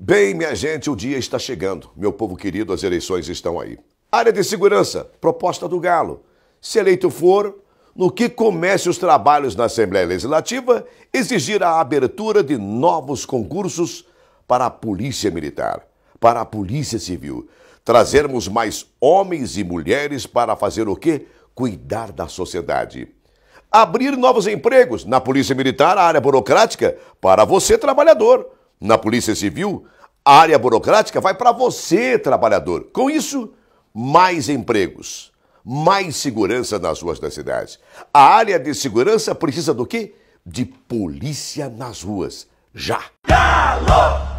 Bem, minha gente, o dia está chegando. Meu povo querido, as eleições estão aí. Área de segurança, proposta do Galo. Se eleito for, no que comece os trabalhos na Assembleia Legislativa, exigir a abertura de novos concursos para a Polícia Militar, para a Polícia Civil. Trazermos mais homens e mulheres para fazer o quê? Cuidar da sociedade. Abrir novos empregos na Polícia Militar, a área burocrática, para você, trabalhador na Polícia Civil, a área burocrática vai para você, trabalhador. Com isso, mais empregos, mais segurança nas ruas das cidades. A área de segurança precisa do quê? De polícia nas ruas. Já! Galo!